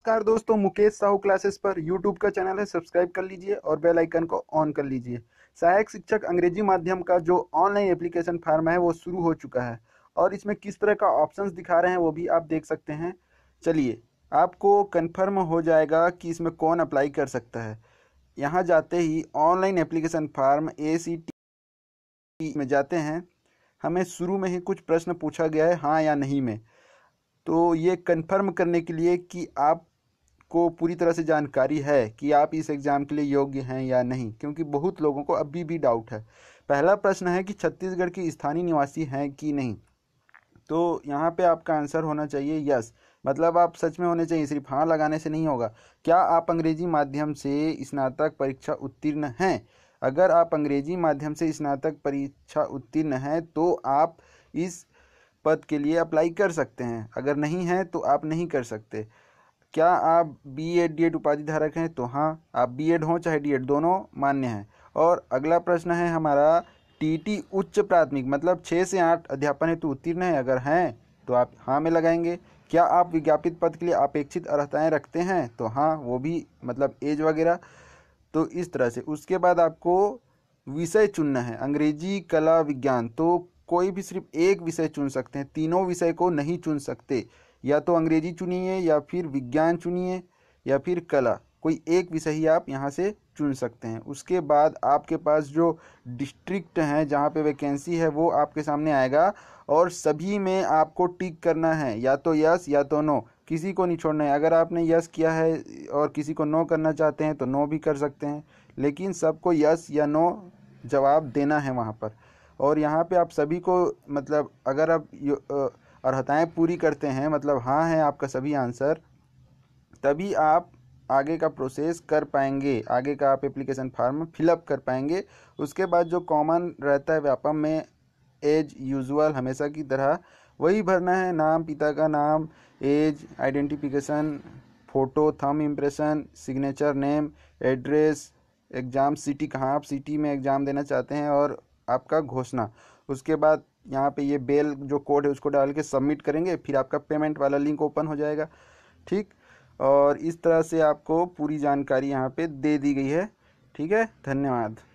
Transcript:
नमस्कार दोस्तों मुकेश साहू क्लासेस पर यूट्यूब का चैनल है सब्सक्राइब कर लीजिए और बेल आइकन को ऑन कर लीजिए सहायक शिक्षक अंग्रेजी माध्यम का जो ऑनलाइन एप्लीकेशन फार्म है वो शुरू हो चुका है और इसमें किस तरह का ऑप्शंस दिखा रहे हैं वो भी आप देख सकते हैं चलिए आपको कन्फर्म हो जाएगा कि इसमें कौन अप्लाई कर सकता है यहाँ जाते ही ऑनलाइन एप्लीकेशन फार्म ए में जाते हैं हमें शुरू में ही कुछ प्रश्न पूछा गया है हाँ या नहीं में तो ये कंफर्म करने के लिए कि आप को पूरी तरह से जानकारी है कि आप इस एग्ज़ाम के लिए योग्य हैं या नहीं क्योंकि बहुत लोगों को अभी भी डाउट है पहला प्रश्न है कि छत्तीसगढ़ के स्थानीय निवासी हैं कि नहीं तो यहाँ पे आपका आंसर होना चाहिए यस मतलब आप सच में होने चाहिए सिर्फ हाँ लगाने से नहीं होगा क्या आप अंग्रेजी माध्यम से स्नातक परीक्षा उत्तीर्ण हैं अगर आप अंग्रेजी माध्यम से स्नातक परीक्षा उत्तीर्ण हैं तो आप इस पद के लिए अप्लाई कर सकते हैं अगर नहीं हैं तो आप नहीं कर सकते क्या आप बी एड डी एड उपाधि धारक हैं तो हाँ आप बी एड हों चाहे डी एड दोनों मान्य हैं और अगला प्रश्न है हमारा टी टी उच्च प्राथमिक मतलब छः से आठ अध्यापन हेतु उत्तीर्ण है अगर हैं तो आप हाँ में लगाएंगे क्या आप विज्ञापित पद के लिए अपेक्षित अर्हताएँ रखते हैं तो हाँ वो भी मतलब एज वगैरह तो इस तरह से उसके बाद आपको विषय चुनना है अंग्रेजी कला विज्ञान तो कोई भी सिर्फ एक विषय चुन सकते हैं तीनों विषय को नहीं चुन सकते या तो अंग्रेजी चुनिए या फिर विज्ञान चुनिए या फिर कला कोई एक विषय ही आप यहाँ से चुन सकते हैं उसके बाद आपके पास जो डिस्ट्रिक्ट हैं जहाँ पे वैकेंसी है वो आपके सामने आएगा और सभी में आपको टिक करना है या तो यस या तो नो किसी को नहीं छोड़ना है अगर आपने यस किया है और किसी को नो करना चाहते हैं तो नो भी कर सकते हैं लेकिन सबको यस या नो जवाब देना है वहाँ पर और यहाँ पे आप सभी को मतलब अगर आप अर्हताएँ पूरी करते हैं मतलब हाँ है आपका सभी आंसर तभी आप आगे का प्रोसेस कर पाएंगे आगे का आप एप्लीकेशन फार्म फिलअप कर पाएंगे उसके बाद जो कॉमन रहता है व्यापम में एज यूजुअल हमेशा की तरह वही भरना है नाम पिता का नाम age identification photo thumb impression signature name address exam city कहाँ आप सिटी में एग्ज़ाम देना चाहते हैं और आपका घोषणा उसके बाद यहाँ पे ये बेल जो कोड है उसको डाल के सबमिट करेंगे फिर आपका पेमेंट वाला लिंक ओपन हो जाएगा ठीक और इस तरह से आपको पूरी जानकारी यहाँ पे दे दी गई है ठीक है धन्यवाद